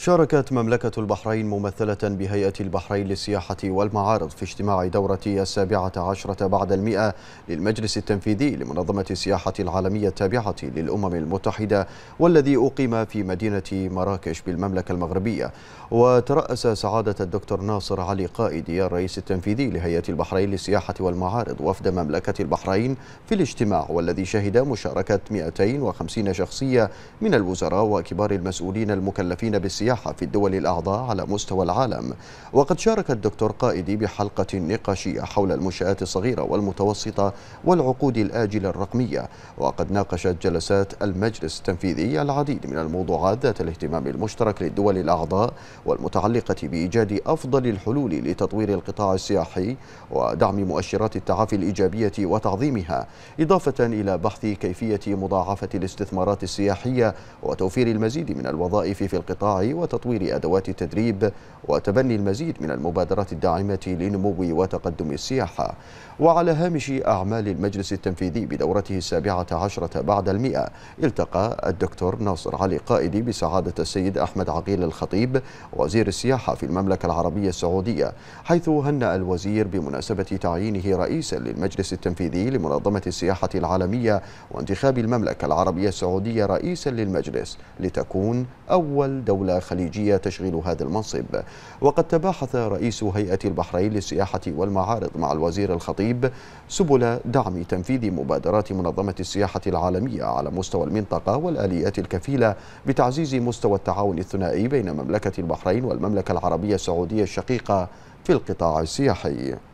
شاركت مملكة البحرين ممثلة بهيئة البحرين للسياحة والمعارض في اجتماع دورة السابعة عشرة بعد المئة للمجلس التنفيذي لمنظمة السياحة العالمية التابعة للأمم المتحدة والذي أقيم في مدينة مراكش بالمملكة المغربية وترأس سعادة الدكتور ناصر علي قائدي الرئيس التنفيذي لهيئة البحرين للسياحة والمعارض وفد مملكة البحرين في الاجتماع والذي شهد مشاركة 250 شخصية من الوزراء وكبار المسؤولين المكلفين بالسياحة السياحة في الدول الأعضاء على مستوى العالم وقد شارك الدكتور قائدي بحلقة نقاشية حول المنشآت الصغيرة والمتوسطة والعقود الآجلة الرقمية وقد ناقشت جلسات المجلس التنفيذي العديد من الموضوعات ذات الاهتمام المشترك للدول الأعضاء والمتعلقة بإيجاد أفضل الحلول لتطوير القطاع السياحي ودعم مؤشرات التعافي الإيجابية وتعظيمها إضافة إلى بحث كيفية مضاعفة الاستثمارات السياحية وتوفير المزيد من الوظائف في القطاع وتطوير أدوات التدريب وتبني المزيد من المبادرات الداعمة لنمو وتقدم السياحة وعلى هامش أعمال المجلس التنفيذي بدورته السابعة عشرة بعد المئة التقى الدكتور ناصر علي قائدي بسعادة السيد أحمد عقيل الخطيب وزير السياحة في المملكة العربية السعودية حيث هنأ الوزير بمناسبة تعيينه رئيسا للمجلس التنفيذي لمنظمة السياحة العالمية وانتخاب المملكة العربية السعودية رئيسا للمجلس لتكون أول دولة الخليجية تشغيل هذا المنصب وقد تباحث رئيس هيئة البحرين للسياحة والمعارض مع الوزير الخطيب سبل دعم تنفيذ مبادرات منظمة السياحة العالمية على مستوى المنطقة والآليات الكفيلة بتعزيز مستوى التعاون الثنائي بين مملكة البحرين والمملكة العربية السعودية الشقيقة في القطاع السياحي